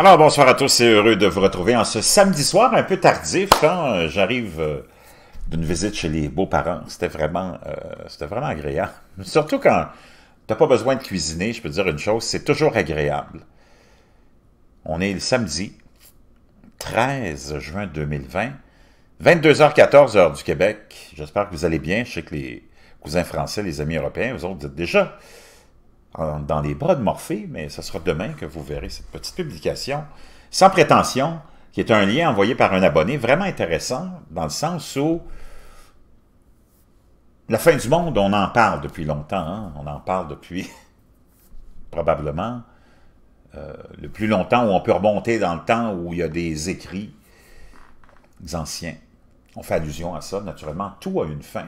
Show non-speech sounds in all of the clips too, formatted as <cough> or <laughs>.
Alors bonsoir à tous, c'est heureux de vous retrouver en ce samedi soir un peu tardif. quand euh, J'arrive euh, d'une visite chez les beaux-parents, c'était vraiment, euh, vraiment agréable. <laughs> Surtout quand t'as pas besoin de cuisiner, je peux te dire une chose, c'est toujours agréable. On est le samedi 13 juin 2020, 22h14 heure du Québec. J'espère que vous allez bien. chez les cousins français, les amis européens, vous autres dites déjà dans les bras de Morphée, mais ce sera demain que vous verrez cette petite publication, sans prétention, qui est un lien envoyé par un abonné vraiment intéressant, dans le sens où la fin du monde, on en parle depuis longtemps, hein. on en parle depuis <laughs> probablement euh, le plus longtemps où on peut remonter dans le temps où il y a des écrits anciens. On fait allusion à ça, naturellement. Tout a une fin.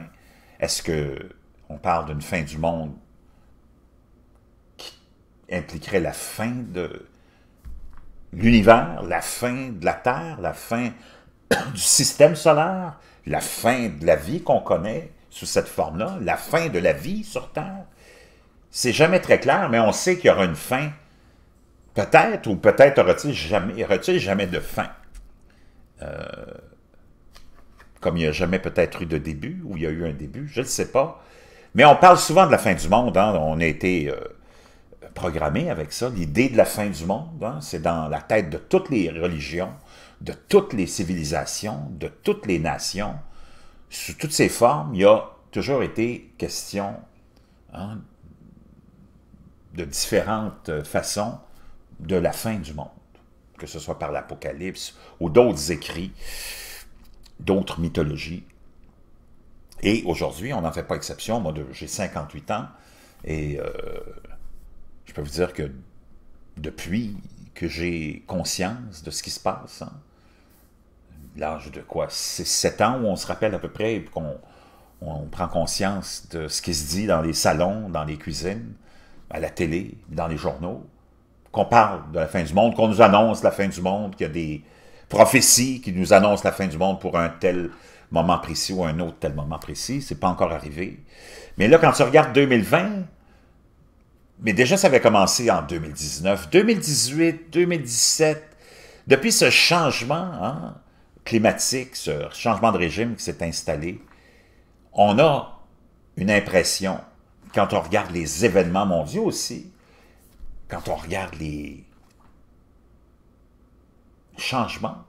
Est-ce que on parle d'une fin du monde impliquerait la fin de l'univers, la fin de la Terre, la fin <coughs> du système solaire, la fin de la vie qu'on connaît sous cette forme-là, la fin de la vie sur Terre. C'est jamais très clair, mais on sait qu'il y aura une fin. Peut-être, ou peut-être aura-t-il jamais, jamais de fin. Euh, comme il n'y a jamais peut-être eu de début, ou il y a eu un début, je ne sais pas. Mais on parle souvent de la fin du monde. Hein. On a été... Euh, programmé avec ça. L'idée de la fin du monde, hein, c'est dans la tête de toutes les religions, de toutes les civilisations, de toutes les nations. Sous toutes ces formes, il y a toujours été question hein, de différentes façons de la fin du monde, que ce soit par l'Apocalypse ou d'autres écrits, d'autres mythologies. Et aujourd'hui, on n'en fait pas exception. Moi, j'ai 58 ans et euh, je peux vous dire que depuis que j'ai conscience de ce qui se passe, hein, l'âge de quoi c'est 7 ans où on se rappelle à peu près et qu'on prend conscience de ce qui se dit dans les salons, dans les cuisines, à la télé, dans les journaux, qu'on parle de la fin du monde, qu'on nous annonce la fin du monde, qu'il y a des prophéties qui nous annoncent la fin du monde pour un tel moment précis ou un autre tel moment précis. ce n'est pas encore arrivé. Mais là, quand tu regardes 2020, mais déjà, ça avait commencé en 2019, 2018, 2017. Depuis ce changement hein, climatique, ce changement de régime qui s'est installé, on a une impression, quand on regarde les événements mondiaux aussi, quand on regarde les changements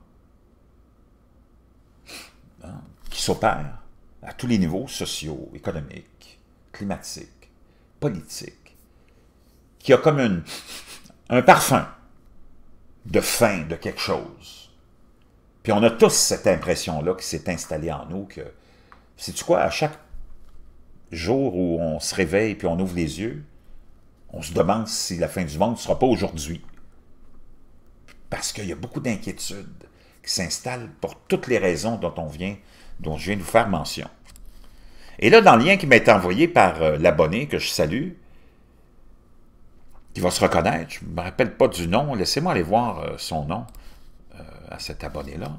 hein, qui s'opèrent à tous les niveaux sociaux, économiques, climatiques, politiques, qui a comme un parfum de fin de quelque chose. Puis on a tous cette impression-là qui s'est installée en nous que, sais-tu quoi, à chaque jour où on se réveille puis on ouvre les yeux, on se demande si la fin du monde ne sera pas aujourd'hui. Parce qu'il y a beaucoup d'inquiétudes qui s'installent pour toutes les raisons dont on vient, dont je viens de vous faire mention. Et là, dans le lien qui m'est envoyé par euh, l'abonné que je salue, qui va se reconnaître. Je ne me rappelle pas du nom. Laissez-moi aller voir euh, son nom euh, à cet abonné-là.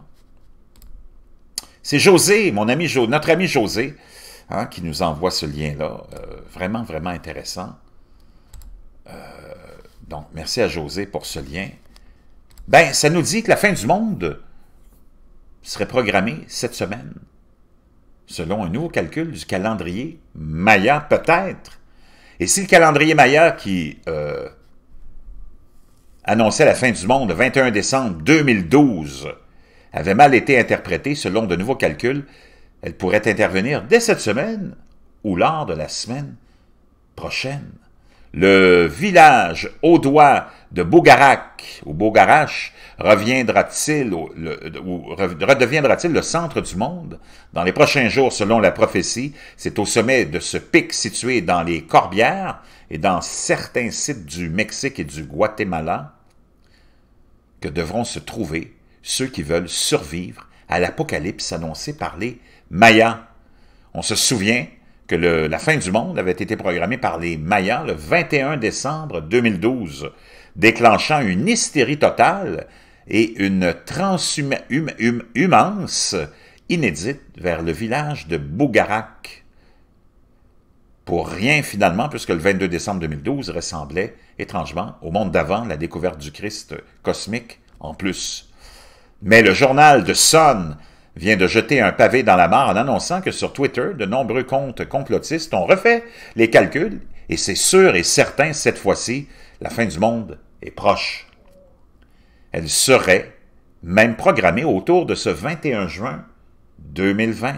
C'est José, mon ami jo notre ami José, hein, qui nous envoie ce lien-là. Euh, vraiment, vraiment intéressant. donc, merci à José pour ce lien. Ben, ça nous dit que la fin du monde serait programmée cette semaine. Selon un nouveau calcul du calendrier Maya, peut-être. Et si le calendrier Maya qui euh, annonçait la fin du monde le 21 décembre 2012 avait mal été interprété selon de nouveaux calculs, elle pourrait intervenir dès cette semaine ou lors de la semaine prochaine. Le village audois de Bougarac ou Bougarache reviendra-t-il ou, redeviendra-t-il le centre du monde? Dans les prochains jours, selon la prophétie, c'est au sommet de ce pic situé dans les Corbières et dans certains sites du Mexique et du Guatemala que devront se trouver ceux qui veulent survivre à l'apocalypse annoncée par les Mayas. On se souvient que la fin du monde avait été programmée par les Mayas le 21 décembre 2012, déclenchant une hystérie totale et une transhumance hum-, hum-, inédite vers le village de Bougarak. Pour rien finalement, puisque le 22 décembre 2012 ressemblait étrangement au monde d'avant la découverte du Christ cosmique en plus. Mais le journal de Sonne vient de jeter un pavé dans la mare en annonçant que sur Twitter, de nombreux comptes complotistes ont refait les calculs et c'est sûr et certain, cette fois-ci, la fin du monde est proche. Elle serait même programmée autour de ce 21 juin 2020.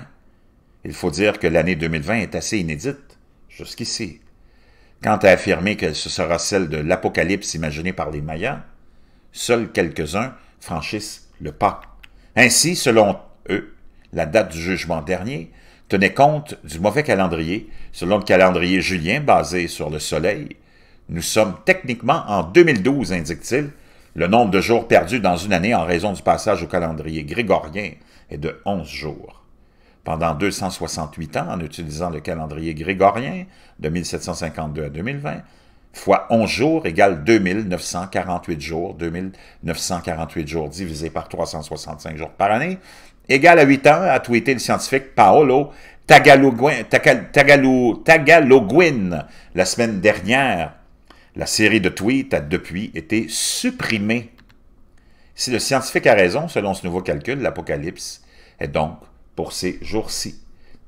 Il faut dire que l'année 2020 est assez inédite jusqu'ici. Quant à affirmer que ce sera celle de l'apocalypse imaginée par les Mayas, seuls quelques-uns franchissent le pas. Ainsi, selon la date du jugement dernier, tenait compte du mauvais calendrier, selon le calendrier julien basé sur le soleil. Nous sommes techniquement en 2012, indique-t-il. Le nombre de jours perdus dans une année en raison du passage au calendrier grégorien est de 11 jours. Pendant 268 ans, en utilisant le calendrier grégorien de 1752 à 2020, fois 11 jours égale 2948 jours, 2948 jours divisé par 365 jours par année, égal à 8 ans, a tweeté le scientifique Paolo Tagaloguin, Tagaloguin la semaine dernière. La série de tweets a depuis été supprimée. Si le scientifique a raison, selon ce nouveau calcul, l'apocalypse est donc pour ces jours-ci.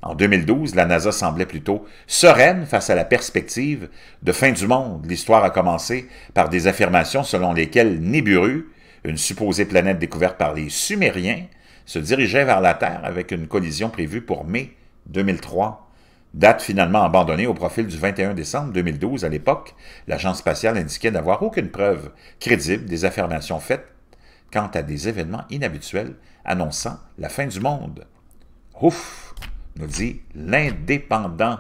En 2012, la NASA semblait plutôt sereine face à la perspective de fin du monde. L'histoire a commencé par des affirmations selon lesquelles Nibiru, une supposée planète découverte par les Sumériens, se dirigeait vers la Terre avec une collision prévue pour mai 2003, date finalement abandonnée au profil du 21 décembre 2012. À l'époque, l'agence spatiale indiquait n'avoir aucune preuve crédible des affirmations faites quant à des événements inhabituels annonçant la fin du monde. Ouf, nous dit l'indépendant.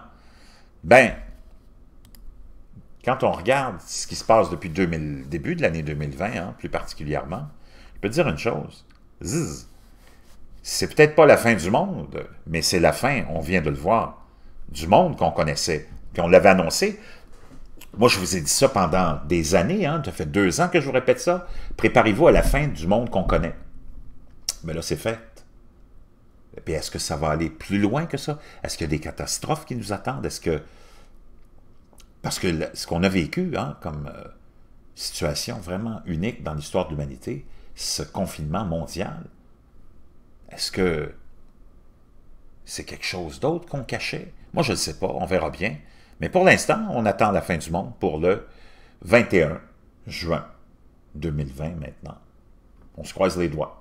Ben, quand on regarde ce qui se passe depuis 2000, début de l'année 2020, hein, plus particulièrement, je peux dire une chose. Ziz, c'est peut-être pas la fin du monde, mais c'est la fin, on vient de le voir, du monde qu'on connaissait, puis on l'avait annoncé. Moi, je vous ai dit ça pendant des années, hein, ça fait deux ans que je vous répète ça. Préparez-vous à la fin du monde qu'on connaît. Mais là, c'est fait. Puis est-ce que ça va aller plus loin que ça? Est-ce qu'il y a des catastrophes qui nous attendent? Est-ce que... Parce que ce qu'on a vécu hein, comme euh, situation vraiment unique dans l'histoire de l'humanité, ce confinement mondial, est-ce que c'est quelque chose d'autre qu'on cachait? Moi, je ne sais pas, on verra bien. Mais pour l'instant, on attend la fin du monde pour le 21 juin 2020 maintenant. On se croise les doigts.